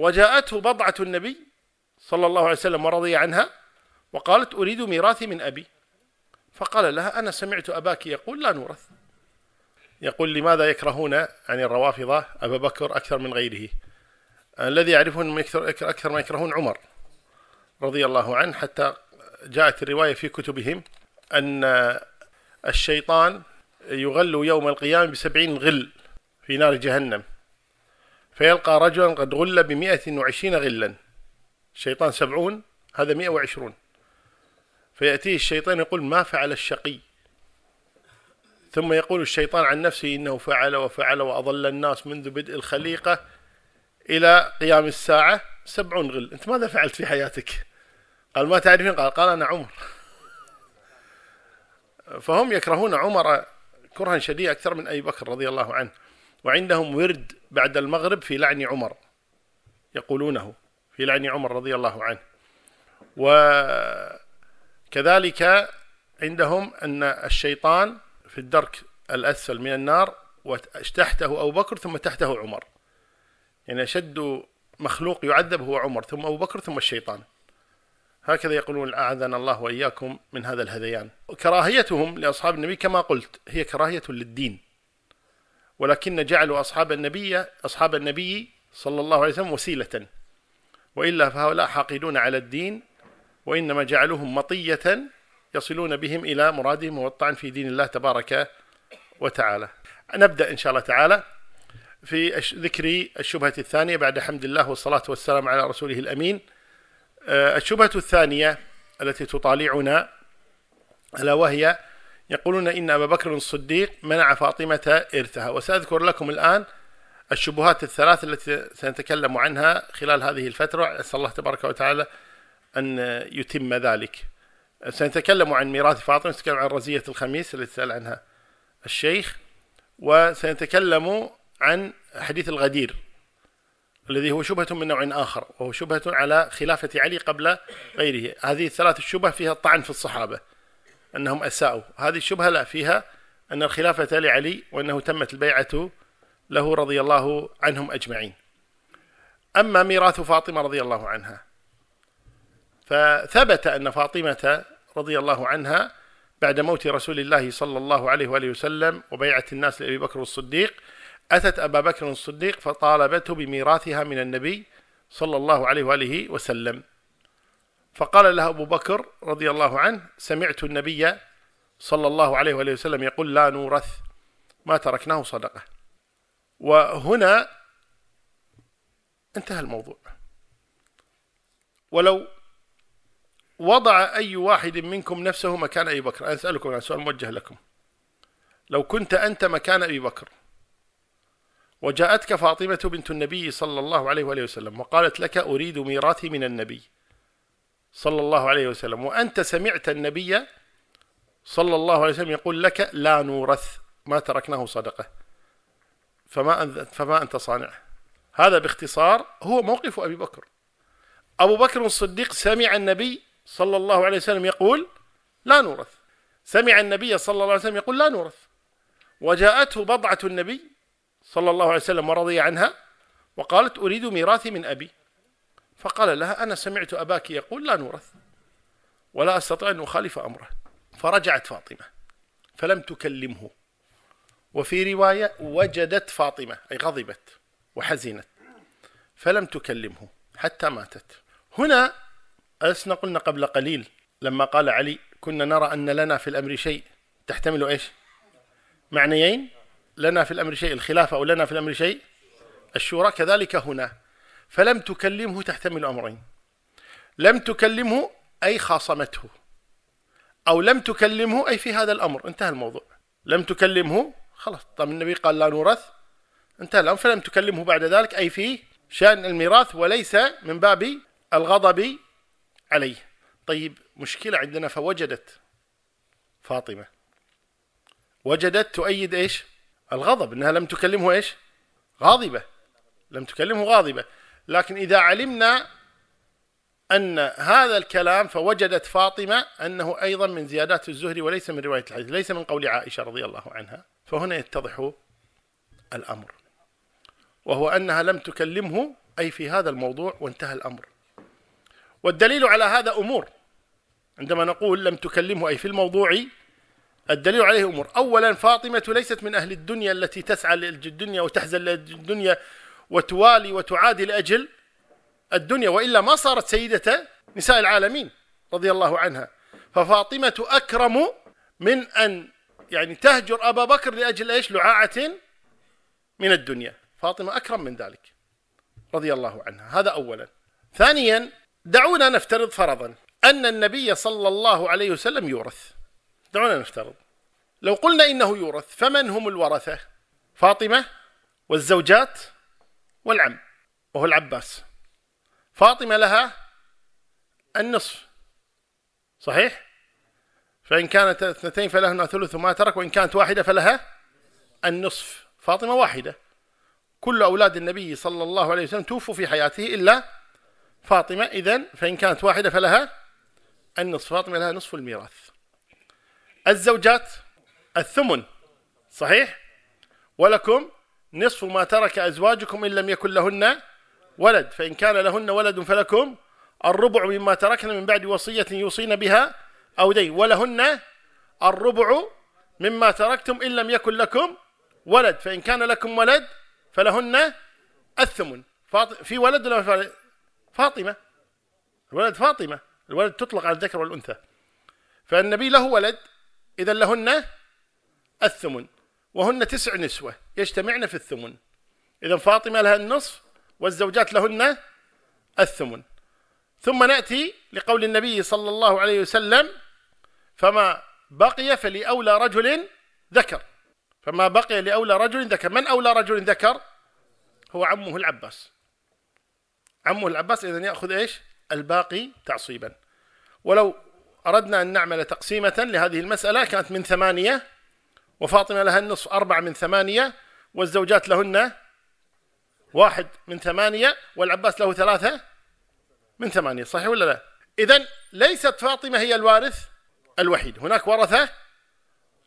وجاءته بضعة النبي صلى الله عليه وسلم ورضي عنها وقالت أريد ميراثي من أبي فقال لها أنا سمعت أباك يقول لا نورث يقول لماذا يكرهون عن الروافضة أبا بكر أكثر من غيره الذي يعرفون أكثر, أكثر ما يكرهون عمر رضي الله عنه حتى جاءت الرواية في كتبهم أن الشيطان يغل يوم القيامة بسبعين غل في نار جهنم فيلقى رجلا قد غل بمئة وعشرين غلا الشيطان سبعون هذا مئة وعشرون فيأتيه الشيطان يقول ما فعل الشقي ثم يقول الشيطان عن نفسه إنه فعل وفعل وأضل الناس منذ بدء الخليقة إلى قيام الساعة سبعون غل أنت ماذا فعلت في حياتك قال ما تعرفين قال قال أنا عمر فهم يكرهون عمر كرها شديدا أكثر من أبي بكر رضي الله عنه وعندهم ورد بعد المغرب في لعن عمر يقولونه في لعن عمر رضي الله عنه وكذلك عندهم أن الشيطان في الدرك الأسفل من النار وتحته أبو بكر ثم تحته عمر يعني أشد مخلوق يعذب هو عمر ثم أبو بكر ثم الشيطان هكذا يقولون أعاذنا الله وإياكم من هذا الهذيان كراهيتهم لأصحاب النبي كما قلت هي كراهية للدين ولكن جعلوا أصحاب النبي أصحاب النبي صلى الله عليه وسلم وسيلة وإلا فهؤلاء حاقدون على الدين وإنما جعلوهم مطية يصلون بهم إلى مرادهم والطعن في دين الله تبارك وتعالى نبدأ إن شاء الله تعالى في ذكر الشبهة الثانية بعد حمد الله والصلاة والسلام على رسوله الأمين آه، الشبهة الثانية التي تطالعنا ألا وهي يقولون إن أبا بكر الصديق منع فاطمة إرثها وسأذكر لكم الآن الشبهات الثلاث التي سنتكلم عنها خلال هذه الفترة أسأل الله تبارك وتعالى أن يتم ذلك سنتكلم عن ميراث فاطمة سنتكلم عن رزية الخميس التي سأل عنها الشيخ وسنتكلم عن حديث الغدير الذي هو شبهة من نوع آخر وهو شبهة على خلافة علي قبل غيره هذه الثلاث الشبه فيها الطعن في الصحابة أنهم أساءوا هذه الشبهة لا فيها أن الخلافة لعلي وأنه تمت البيعة له رضي الله عنهم أجمعين أما ميراث فاطمة رضي الله عنها فثبت أن فاطمة رضي الله عنها بعد موت رسول الله صلى الله عليه وآله وسلم وبيعة الناس لأبي بكر الصديق أتت أبا بكر الصديق فطالبته بميراثها من النبي صلى الله عليه وآله وسلم فقال لها أبو بكر رضي الله عنه سمعت النبي صلى الله عليه وآله وسلم يقول لا نورث ما تركناه صدقة وهنا انتهى الموضوع ولو وضع أي واحد منكم نفسه مكان أبي بكر أنا أسألكم أنا سؤال موجه لكم لو كنت أنت مكان أبي بكر وجاءتك فاطمة بنت النبي صلى الله عليه وآله وسلم وقالت لك أريد ميراثي من النبي صلى الله عليه وسلم وأنت سمعت النبي صلى الله عليه وسلم يقول لك لا نورث ما تركناه صدقة فما أنت فما أنت صانع هذا باختصار هو موقف أبي بكر أبو بكر الصديق سمع النبي صلى الله عليه وسلم يقول لا نورث سمع النبي صلى الله عليه وسلم يقول لا نورث وجاءته بضعة النبي صلى الله عليه وسلم ورضي عنها وقالت أريد ميراثي من أبي فقال لها أنا سمعت أباك يقول لا نورث ولا أستطيع أن أخالف أمره فرجعت فاطمة فلم تكلمه وفي رواية وجدت فاطمة أي غضبت وحزنت فلم تكلمه حتى ماتت هنا ألسنا قلنا قبل قليل لما قال علي كنا نرى أن لنا في الأمر شيء تحتمل إيش معنيين لنا في الأمر شيء الخلافة أو لنا في الأمر شيء الشورى كذلك هنا فلم تكلمه تحتمل أمرين لم تكلمه أي خاصمته أو لم تكلمه أي في هذا الأمر انتهى الموضوع لم تكلمه خلاص طب النبي قال لا نورث انتهى الأمر فلم تكلمه بعد ذلك أي في شأن الميراث وليس من باب الغضب عليه طيب مشكلة عندنا فوجدت فاطمة وجدت تؤيد ايش الغضب انها لم تكلمه ايش غاضبة لم تكلمه غاضبة لكن إذا علمنا أن هذا الكلام فوجدت فاطمة أنه أيضا من زيادات الزهري وليس من رواية الحديث ليس من قول عائشة رضي الله عنها فهنا يتضح الأمر وهو أنها لم تكلمه أي في هذا الموضوع وانتهى الأمر والدليل على هذا أمور عندما نقول لم تكلمه أي في الموضوع الدليل عليه أمور أولا فاطمة ليست من أهل الدنيا التي تسعى للدنيا وتحزن للدنيا وتوالي وتعادي لاجل الدنيا وإلا ما صارت سيدة نساء العالمين رضي الله عنها ففاطمة أكرم من أن يعني تهجر أبا بكر لأجل إيش لعاعة من الدنيا فاطمة أكرم من ذلك رضي الله عنها هذا أولا ثانيا دعونا نفترض فرضا أن النبي صلى الله عليه وسلم يورث دعونا نفترض لو قلنا إنه يورث فمن هم الورثة فاطمة والزوجات والعم وهو العباس فاطمة لها النصف صحيح فإن كانت اثنتين فلهن ثلث ما ترك وإن كانت واحدة فلها النصف فاطمة واحدة كل أولاد النبي صلى الله عليه وسلم توفوا في حياته إلا فاطمة إذا فإن كانت واحدة فلها النصف فاطمة لها نصف الميراث الزوجات الثمن صحيح ولكم نصف ما ترك أزواجكم إن لم يكن لهن ولد فإن كان لهن ولد فلكم الربع مما تركن من بعد وصية يوصين بها أو دين ولهن الربع مما تركتم إن لم يكن لكم ولد فإن كان لكم ولد فلهن الثمن في ولد ولا فاطمة الولد فاطمة الولد تطلق على الذكر والأنثى فالنبي له ولد إذا لهن الثمن وهن تسع نسوة يجتمعن في الثمن إذا فاطمة لها النصف والزوجات لهن الثمن ثم نأتي لقول النبي صلى الله عليه وسلم فما بقي فلأولى رجل ذكر فما بقي لأولى رجل ذكر من أولى رجل ذكر هو عمه العباس عمه العباس إذا يأخذ إيش الباقي تعصيبا ولو أردنا أن نعمل تقسيمة لهذه المسألة كانت من ثمانية وفاطمة لها النصف أربعة من ثمانية والزوجات لهن واحد من ثمانية والعباس له ثلاثة من ثمانية صحيح ولا لا إذا ليست فاطمة هي الوارث الوحيد هناك ورثة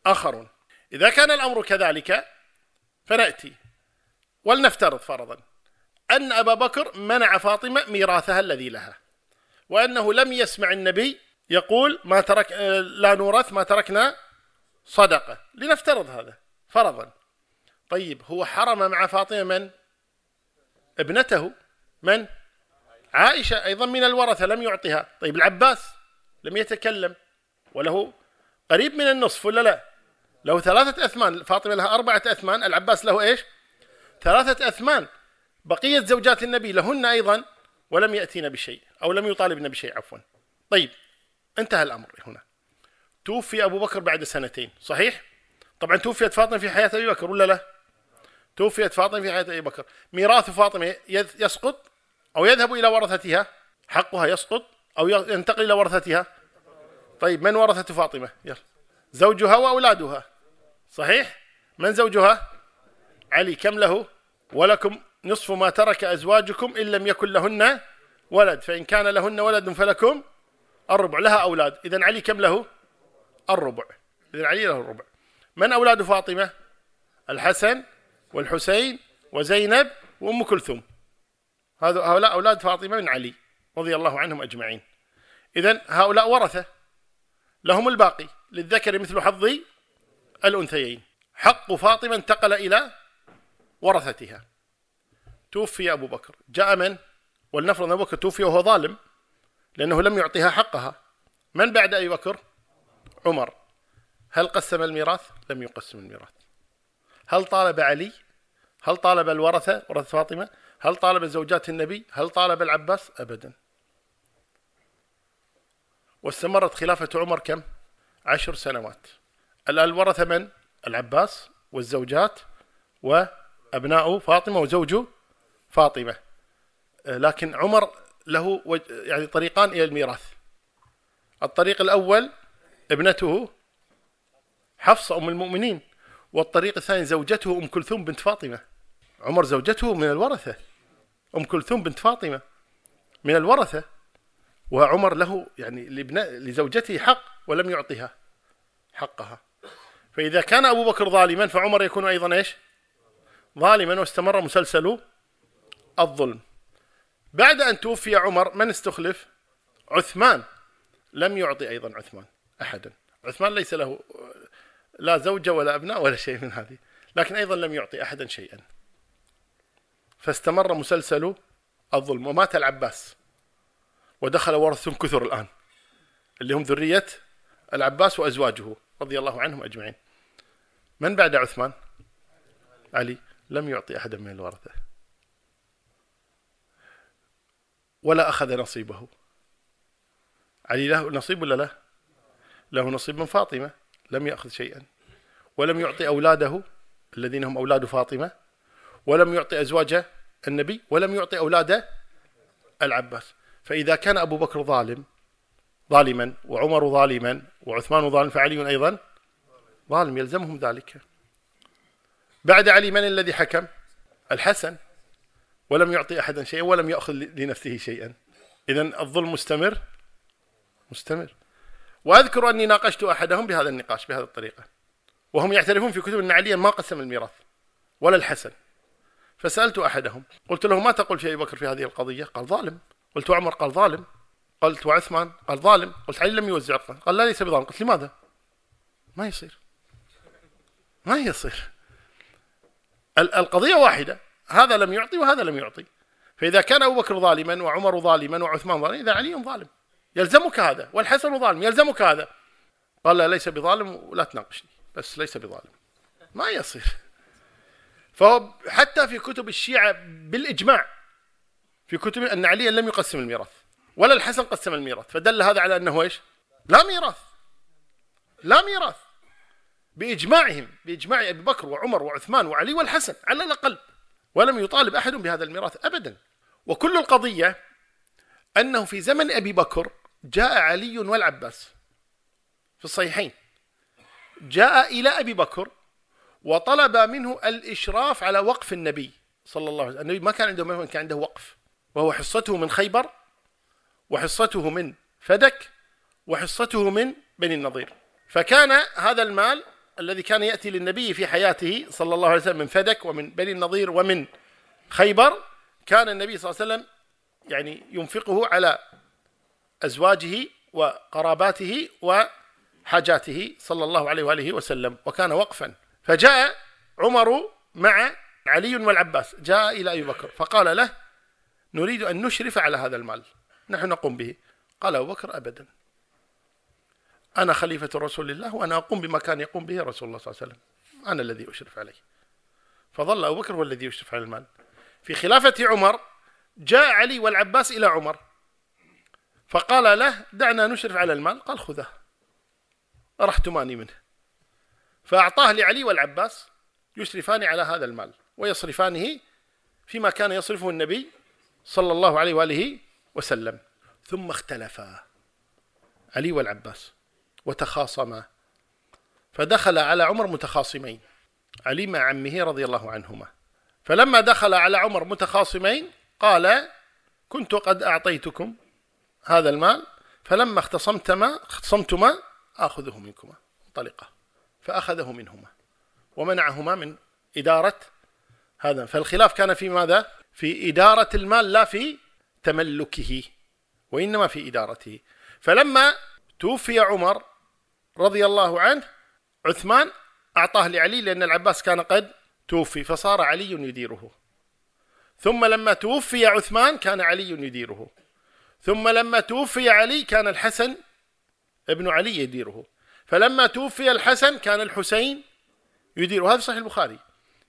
آخرون إذا كان الأمر كذلك فنأتي ولنفترض فرضا أن أبا بكر منع فاطمة ميراثها الذي لها وأنه لم يسمع النبي يقول ما ترك لا نورث ما تركنا صدقة لنفترض هذا فرضا طيب هو حرم مع فاطمة من ابنته من عائشة أيضا من الورثة لم يعطها طيب العباس لم يتكلم وله قريب من النصف ولا لا له ثلاثة أثمان فاطمة لها أربعة أثمان العباس له إيش ثلاثة أثمان بقية زوجات النبي لهن أيضا ولم يأتينا بشيء أو لم يطالبنا بشيء عفوا طيب انتهى الأمر هنا توفي أبو بكر بعد سنتين صحيح؟ طبعا توفيت فاطمة في حياة أبي بكر ولا لا؟ توفيت فاطمة في حياة أبي بكر ميراث فاطمة يسقط أو يذهب إلى ورثتها حقها يسقط أو ينتقل إلى ورثتها طيب من ورثة فاطمة؟ يلا زوجها وأولادها صحيح؟ من زوجها؟ علي كم له؟ ولكم نصف ما ترك أزواجكم إن لم يكن لهن ولد فإن كان لهن ولد فلكم الربع لها أولاد إذا علي كم له؟ الربع إذن علي له الربع من أولاد فاطمة الحسن والحسين وزينب وأم كلثوم هؤلاء أولاد فاطمة من علي رضي الله عنهم أجمعين إذا هؤلاء ورثة لهم الباقي للذكر مثل حظ الأنثيين حق فاطمة انتقل إلى ورثتها توفي أبو بكر جاء من ولنفرض أبو بكر توفي وهو ظالم لأنه لم يعطيها حقها من بعد أبي بكر عمر هل قسم الميراث؟ لم يقسم الميراث هل طالب علي؟ هل طالب الورثة ورثة فاطمة؟ هل طالب زوجات النبي؟ هل طالب العباس؟ أبدا واستمرت خلافة عمر كم؟ عشر سنوات الآن الورثة من؟ العباس والزوجات وأبناء فاطمة وزوجه فاطمة آه، لكن عمر له يعني طريقان إلى الميراث الطريق الأول ابنته حفصة أم المؤمنين والطريق الثاني زوجته أم كلثوم بنت فاطمة عمر زوجته من الورثة أم كلثوم بنت فاطمة من الورثة وعمر له يعني لزوجته حق ولم يعطها حقها فإذا كان أبو بكر ظالما فعمر يكون أيضا إيش ظالما واستمر مسلسل الظلم بعد أن توفي عمر من استخلف عثمان لم يعطي أيضا عثمان احدا عثمان ليس له لا زوجة ولا أبناء ولا شيء من هذه لكن أيضا لم يعطي أحدا شيئا فاستمر مسلسل الظلم ومات العباس ودخل ورث كثر الآن اللي هم ذرية العباس وأزواجه رضي الله عنهم أجمعين من بعد عثمان علي لم يعطي أحدا من الورثة ولا أخذ نصيبه علي له نصيب ولا لا له نصيب من فاطمة لم يأخذ شيئا ولم يعطي أولاده الذين هم أولاد فاطمة ولم يعطي أزواجه النبي ولم يعطي أولاده العباس فإذا كان أبو بكر ظالم ظالما وعمر ظالما وعثمان ظالم فعلي أيضا ظالم يلزمهم ذلك بعد علي من الذي حكم الحسن ولم يعطي أحدا شيئا ولم يأخذ لنفسه شيئا إذا الظلم مستمر مستمر واذكر اني ناقشت احدهم بهذا النقاش بهذه الطريقه وهم يعترفون في كتب ان عليا ما قسم الميراث ولا الحسن فسالت احدهم قلت له ما تقول في ابي بكر في هذه القضيه قال ظالم قلت عمر قال ظالم قلت وعثمان قال ظالم قلت علي لم يوزع القرآن قال لا ليس بظالم قلت لماذا ما يصير ما يصير القضية واحدة هذا لم يعطي وهذا لم يعطي فإذا كان أبو بكر ظالما وعمر ظالما وعثمان ظالما إذا علي ظالم يلزمك هذا والحسن ظالم يلزمك هذا قال لا ليس بظالم ولا تناقشني بس ليس بظالم ما يصير فهو حتى في كتب الشيعة بالإجماع في كتب أن عليا لم يقسم الميراث ولا الحسن قسم الميراث فدل هذا على أنه إيش لا ميراث لا ميراث بإجماعهم بإجماع أبي بكر وعمر وعثمان وعلي والحسن على الأقل ولم يطالب أحد بهذا الميراث أبدا وكل القضية أنه في زمن أبي بكر جاء علي والعباس في الصحيحين جاء إلى أبي بكر وطلب منه الإشراف على وقف النبي صلى الله عليه وسلم النبي ما كان عنده مفهوم كان عنده وقف وهو حصته من خيبر وحصته من فدك وحصته من بني النضير فكان هذا المال الذي كان يأتي للنبي في حياته صلى الله عليه وسلم من فدك ومن بني النضير ومن خيبر كان النبي صلى الله عليه وسلم يعني ينفقه على أزواجه وقراباته وحاجاته صلى الله عليه وآله وسلم وكان وقفا فجاء عمر مع علي والعباس جاء إلى أبي بكر فقال له نريد أن نشرف على هذا المال نحن نقوم به قال أبو بكر أبدا أنا خليفة رسول الله وأنا أقوم بما كان يقوم به رسول الله صلى الله عليه وسلم أنا الذي أشرف عليه فظل أبو بكر هو الذي يشرف على المال في خلافة عمر جاء علي والعباس إلى عمر فقال له دعنا نشرف على المال قال خذه رحتماني منه فأعطاه لعلي والعباس يشرفان على هذا المال ويصرفانه فيما كان يصرفه النبي صلى الله عليه وآله وسلم ثم اختلفا علي والعباس وتخاصما فدخل على عمر متخاصمين علي مع عمه رضي الله عنهما فلما دخل على عمر متخاصمين قال كنت قد أعطيتكم هذا المال فلما اختصمتما اختصمتما آخذه منكما انطلقا فأخذه منهما ومنعهما من إدارة هذا فالخلاف كان في ماذا؟ في إدارة المال لا في تملكه وإنما في إدارته فلما توفي عمر رضي الله عنه عثمان أعطاه لعلي لأن العباس كان قد توفي فصار علي يديره ثم لما توفي عثمان كان علي يديره ثم لما توفي علي كان الحسن ابن علي يديره فلما توفي الحسن كان الحسين يديره هذا صحيح البخاري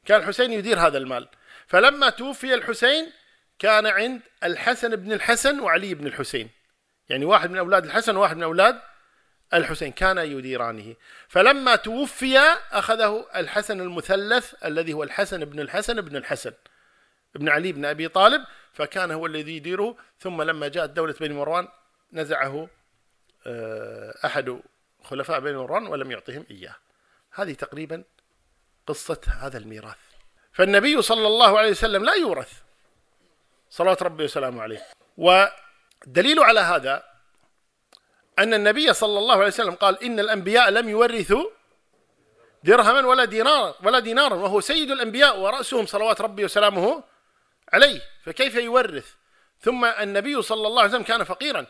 كان الحسين يدير هذا المال فلما توفي الحسين كان عند الحسن بن الحسن وعلي بن الحسين يعني واحد من أولاد الحسن وواحد من أولاد الحسين كان يديرانه فلما توفي أخذه الحسن المثلث الذي هو الحسن بن الحسن بن الحسن ابن علي بن أبي طالب فكان هو الذي يديره ثم لما جاءت دولة بني مروان نزعه آه، أحد خلفاء بني مروان ولم يعطهم إياه هذه تقريبا قصة هذا الميراث فالنبي صلى الله عليه وسلم لا يورث صلوات ربي وسلامه عليه والدليل على هذا أن النبي صلى الله عليه وسلم قال إن الأنبياء لم يورثوا درهما ولا دينارا ولا دينارا وهو سيد الأنبياء ورأسهم صلوات ربي وسلامه عليه فكيف يورث ثم النبي صلى الله عليه وسلم كان فقيرا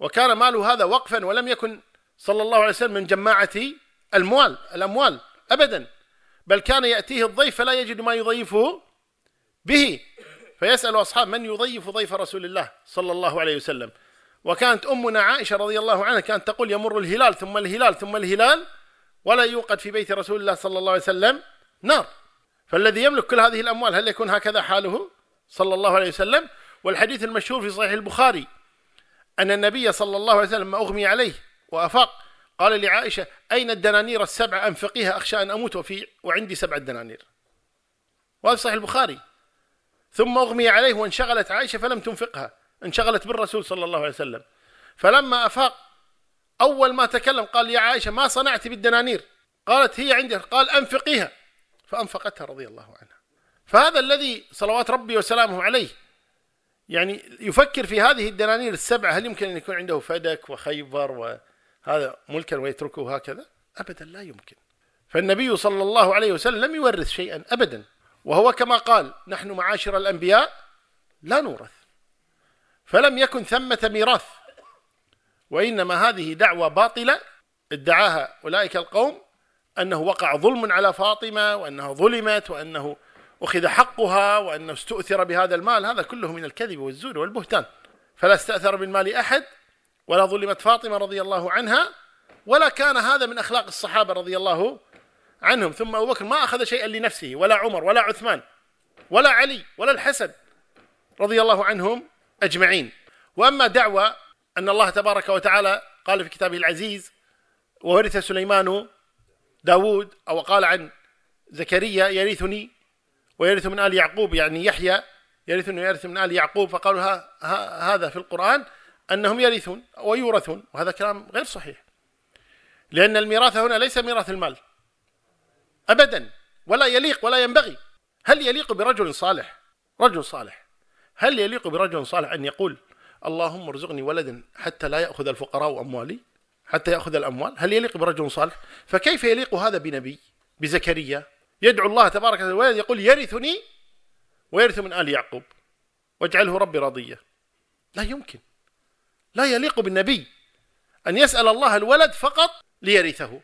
وكان ماله هذا وقفا ولم يكن صلى الله عليه وسلم من جماعة الموال الأموال أبدا بل كان يأتيه الضيف فلا يجد ما يضيفه به فيسأل أصحاب من يضيف ضيف رسول الله صلى الله عليه وسلم وكانت أمنا عائشة رضي الله عنها كانت تقول يمر الهلال ثم الهلال ثم الهلال ولا يوقد في بيت رسول الله صلى الله عليه وسلم نار فالذي يملك كل هذه الأموال هل يكون هكذا حاله صلى الله عليه وسلم والحديث المشهور في صحيح البخاري أن النبي صلى الله عليه وسلم ما أغمي عليه وأفاق قال لعائشة أين الدنانير السبعة أنفقيها أخشى أن أموت وفي وعندي سبعة دنانير وهذا صحيح البخاري ثم أغمي عليه وانشغلت عائشة فلم تنفقها انشغلت بالرسول صلى الله عليه وسلم فلما أفاق أول ما تكلم قال يا عائشة ما صنعت بالدنانير قالت هي عندي قال أنفقيها فأنفقتها رضي الله عنها فهذا الذي صلوات ربي وسلامه عليه يعني يفكر في هذه الدنانير السبعة هل يمكن أن يكون عنده فدك وخيبر وهذا ملكا ويتركه هكذا أبدا لا يمكن فالنبي صلى الله عليه وسلم لم يورث شيئا أبدا وهو كما قال نحن معاشر الأنبياء لا نورث فلم يكن ثمة ميراث وإنما هذه دعوة باطلة ادعاها أولئك القوم أنه وقع ظلم على فاطمة وأنها ظلمت وأنه أخذ حقها وأنه استؤثر بهذا المال هذا كله من الكذب والزور والبهتان فلا استأثر بالمال أحد ولا ظلمت فاطمة رضي الله عنها ولا كان هذا من أخلاق الصحابة رضي الله عنهم ثم أبو بكر ما أخذ شيئا لنفسه ولا عمر ولا عثمان ولا علي ولا الحسن رضي الله عنهم أجمعين وأما دعوة أن الله تبارك وتعالى قال في كتابه العزيز وورث سليمان داود أو قال عن زكريا يرثني ويرث من آل يعقوب يعني يحيى يرثني ويرث من آل يعقوب فقالوا ها ها هذا في القرآن أنهم يرثون ويورثون وهذا كلام غير صحيح لأن الميراث هنا ليس ميراث المال أبدا ولا يليق ولا ينبغي هل يليق برجل صالح رجل صالح هل يليق برجل صالح أن يقول اللهم ارزقني ولدا حتى لا يأخذ الفقراء أموالي حتى يأخذ الأموال هل يليق برجل صالح فكيف يليق هذا بنبي بزكريا يدعو الله تبارك وتعالى يقول يرثني ويرث من آل يعقوب واجعله ربي راضية لا يمكن لا يليق بالنبي أن يسأل الله الولد فقط ليرثه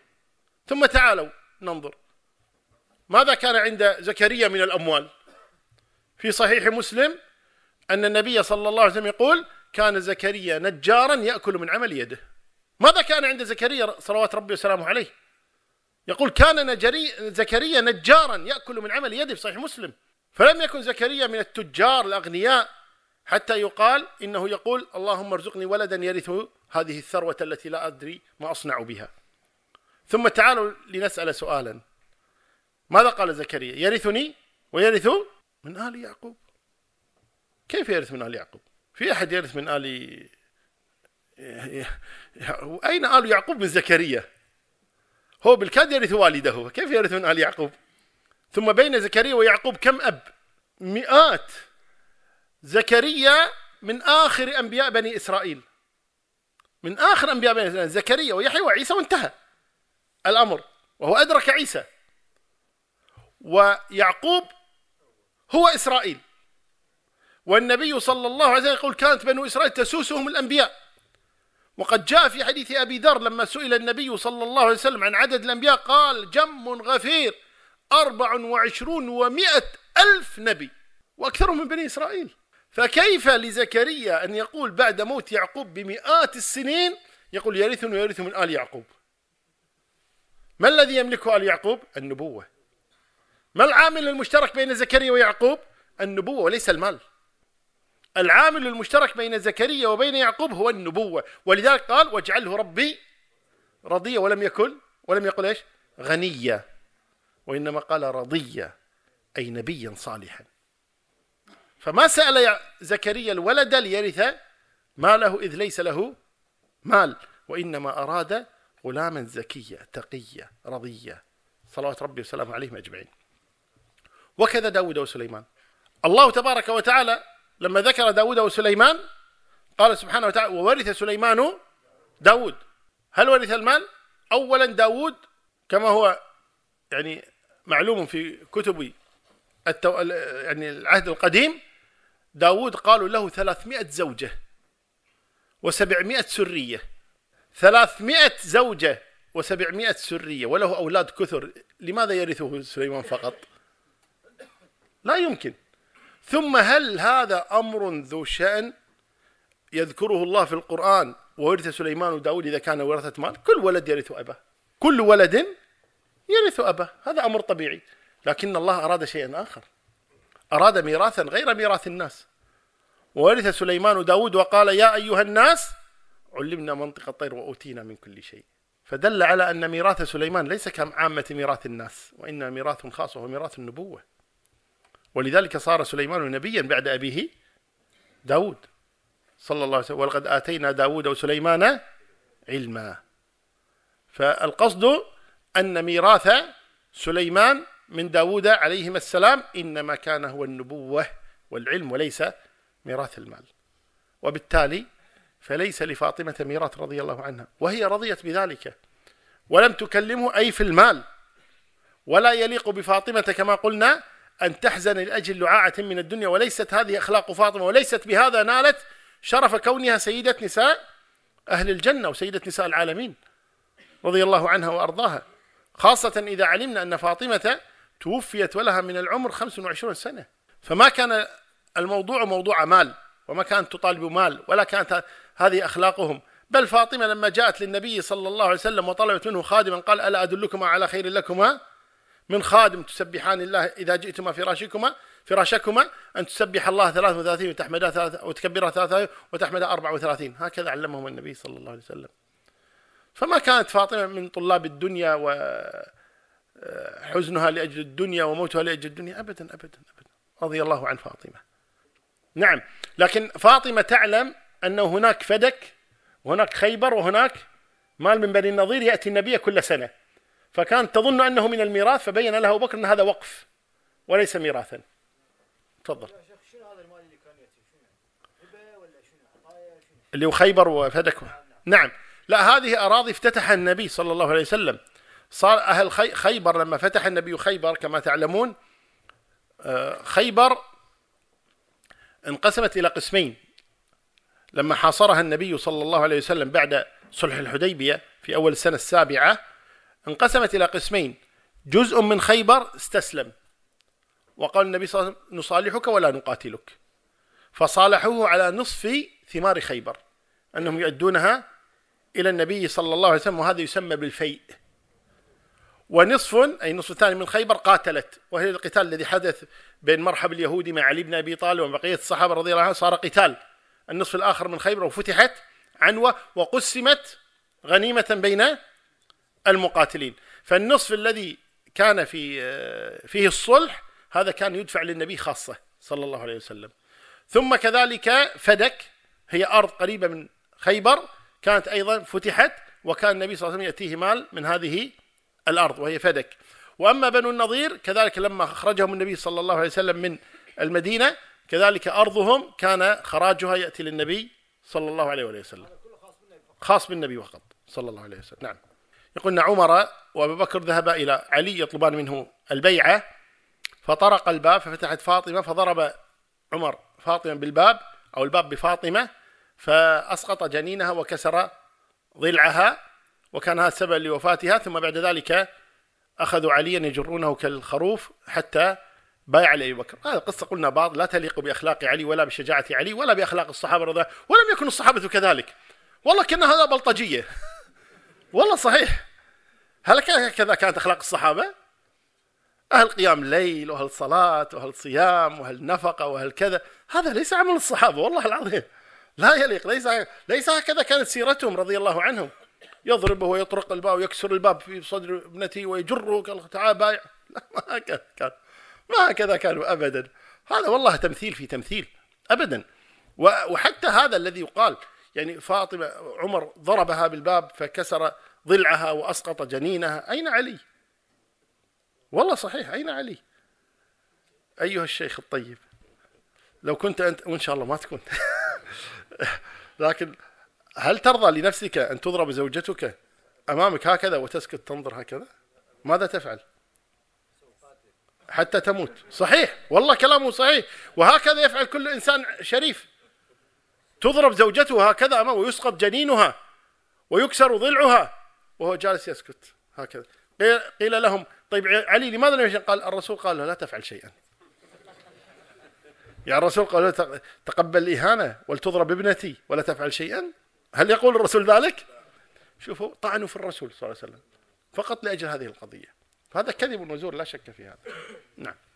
ثم تعالوا ننظر ماذا كان عند زكريا من الأموال في صحيح مسلم أن النبي صلى الله عليه وسلم يقول كان زكريا نجارا يأكل من عمل يده ماذا كان عند زكريا صلوات ربي وسلامه عليه يقول كان نجري زكريا نجارا يأكل من عمل يده في صحيح مسلم فلم يكن زكريا من التجار الأغنياء حتى يقال إنه يقول اللهم ارزقني ولدا يرث هذه الثروة التي لا أدري ما أصنع بها ثم تعالوا لنسأل سؤالا ماذا قال زكريا يرثني ويرث من آل يعقوب كيف يرث من آل يعقوب في أحد يرث من آل أين آل يعقوب من زكريا هو بالكاد يرث والده كيف يرث من آل يعقوب ثم بين زكريا ويعقوب كم أب مئات زكريا من آخر أنبياء بني إسرائيل من آخر أنبياء بني إسرائيل زكريا ويحيى وعيسى وانتهى الأمر وهو أدرك عيسى ويعقوب هو إسرائيل والنبي صلى الله عليه وسلم يقول كانت بنو إسرائيل تسوسهم الأنبياء وقد جاء في حديث أبي ذر لما سئل النبي صلى الله عليه وسلم عن عدد الأنبياء قال جم غفير أربع وعشرون ومائة ألف نبي وأكثرهم من بني إسرائيل فكيف لزكريا أن يقول بعد موت يعقوب بمئات السنين يقول يرثني ويرث من آل يعقوب ما الذي يملكه آل يعقوب النبوة ما العامل المشترك بين زكريا ويعقوب النبوة وليس المال العامل المشترك بين زكريا وبين يعقوب هو النبوة ولذلك قال واجعله ربي رضية ولم يكن ولم يقل ايش غنية وإنما قال رضية أي نبيا صالحا فما سأل زكريا الولد ليرث ماله إذ ليس له مال وإنما أراد غلاما زكيا تقيا رضيا صلوات ربي وسلامه عليهم أجمعين وكذا داود وسليمان الله تبارك وتعالى لما ذكر داود وسليمان قال سبحانه وتعالى وورث سليمان داود هل ورث المال؟ أولا داود كما هو يعني معلوم في كتب التو... يعني العهد القديم داود قالوا له 300 زوجة و700 سرية 300 زوجة و700 سرية وله أولاد كثر لماذا يرثه سليمان فقط لا يمكن ثم هل هذا أمر ذو شأن يذكره الله في القرآن وورث سليمان وداود إذا كان ورثة مال كل ولد يرث أباه كل ولد يرث أباه هذا أمر طبيعي لكن الله أراد شيئا آخر أراد ميراثا غير ميراث الناس وورث سليمان وداود وقال يا أيها الناس علمنا منطق الطير وأوتينا من كل شيء فدل على أن ميراث سليمان ليس كعامة ميراث الناس وإنما ميراث خاص وهو ميراث النبوة ولذلك صار سليمان نبيا بعد أبيه داود صلى الله عليه وسلم ولقد آتينا داود وسليمان علما فالقصد أن ميراث سليمان من داود عليهما السلام إنما كان هو النبوة والعلم وليس ميراث المال وبالتالي فليس لفاطمة ميراث رضي الله عنها وهي رضيت بذلك ولم تكلمه أي في المال ولا يليق بفاطمة كما قلنا أن تحزن لأجل لعاعة من الدنيا وليست هذه أخلاق فاطمة وليست بهذا نالت شرف كونها سيدة نساء أهل الجنة وسيدة نساء العالمين رضي الله عنها وأرضاها خاصة إذا علمنا أن فاطمة توفيت ولها من العمر 25 سنة فما كان الموضوع موضوع مال وما كانت تطالب مال ولا كانت هذه أخلاقهم بل فاطمة لما جاءت للنبي صلى الله عليه وسلم وطلبت منه خادما قال ألا أدلكما على خير لكما من خادم تسبحان الله إذا جئتما فراشكما فراشكما أن تسبح الله 33 وتحمدا ثلاث 33 وتحمدا 34 هكذا علمهم النبي صلى الله عليه وسلم فما كانت فاطمة من طلاب الدنيا وحزنها لأجل الدنيا وموتها لأجل الدنيا أبدا أبدا أبدا رضي الله عن فاطمة نعم لكن فاطمة تعلم أنه هناك فدك وهناك خيبر وهناك مال من بني النظير يأتي النبي كل سنة فكانت تظن انه من الميراث فبين لها ابو بكر ان هذا وقف وليس ميراثا تفضل اللي هو خيبر وفدك نعم لا هذه اراضي افتتحها النبي صلى الله عليه وسلم صار اهل خيبر لما فتح النبي خيبر كما تعلمون آه، خيبر انقسمت الى قسمين لما حاصرها النبي صلى الله عليه وسلم بعد صلح الحديبيه في اول السنه السابعه انقسمت إلى قسمين جزء من خيبر استسلم وقال النبي صلى الله عليه وسلم نصالحك ولا نقاتلك فصالحوه على نصف ثمار خيبر أنهم يؤدونها إلى النبي صلى الله عليه وسلم وهذا يسمى بالفيء ونصف أي نصف ثاني من خيبر قاتلت وهي القتال الذي حدث بين مرحب اليهودي مع علي بن أبي طالب وبقية الصحابة رضي الله عنهم صار قتال النصف الآخر من خيبر وفتحت عنوة وقسمت غنيمة بين المقاتلين فالنصف الذي كان في آه، فيه الصلح هذا كان يدفع للنبي خاصة صلى الله عليه وسلم ثم كذلك فدك هي أرض قريبة من خيبر كانت أيضا فتحت وكان النبي صلى الله عليه وسلم يأتيه مال من هذه الأرض وهي فدك وأما بنو النظير كذلك لما أخرجهم النبي صلى الله عليه وسلم من المدينة كذلك أرضهم كان خراجها يأتي للنبي صلى الله عليه وسلم خاص بالنبي فقط صلى الله عليه وسلم نعم يقول أن عمر وأبو بكر ذهب إلى علي يطلبان منه البيعة فطرق الباب ففتحت فاطمة فضرب عمر فاطمة بالباب أو الباب بفاطمة فأسقط جنينها وكسر ضلعها وكان هذا السبب لوفاتها ثم بعد ذلك أخذوا عليا يجرونه كالخروف حتى بايع علي أبي بكر هذه القصه قلنا بعض لا تليق بأخلاق علي ولا بشجاعة علي ولا بأخلاق الصحابة رضي ولم يكن الصحابة كذلك والله كأن هذا بلطجية والله صحيح هل هكذا كانت أخلاق الصحابة؟ أهل قيام الليل وأهل صلاة وأهل صيام وأهل نفقة وأهل كذا هذا ليس عمل الصحابة والله العظيم لا يليق ليس ليس هكذا كانت سيرتهم رضي الله عنهم يضربه ويطرق الباب ويكسر الباب في صدر ابنته ويجره قال تعال بايع لا ما هكذا كان ما هكذا كانوا أبدا هذا والله تمثيل في تمثيل أبدا وحتى هذا الذي يقال يعني فاطمة عمر ضربها بالباب فكسر ضلعها وأسقط جنينها أين علي والله صحيح أين علي أيها الشيخ الطيب لو كنت أنت وإن شاء الله ما تكون لكن هل ترضى لنفسك أن تضرب زوجتك أمامك هكذا وتسكت تنظر هكذا ماذا تفعل حتى تموت صحيح والله كلامه صحيح وهكذا يفعل كل إنسان شريف تضرب زوجته هكذا أمامه ويسقط جنينها ويكسر ضلعها وهو جالس يسكت هكذا قيل لهم طيب علي لماذا لم قال الرسول قال له لا تفعل شيئا يعني الرسول قال له تقبل الإهانة ولتضرب ابنتي ولا تفعل شيئا هل يقول الرسول ذلك شوفوا طعنوا في الرسول صلى الله عليه وسلم فقط لأجل هذه القضية فهذا كذب وزور لا شك في هذا نعم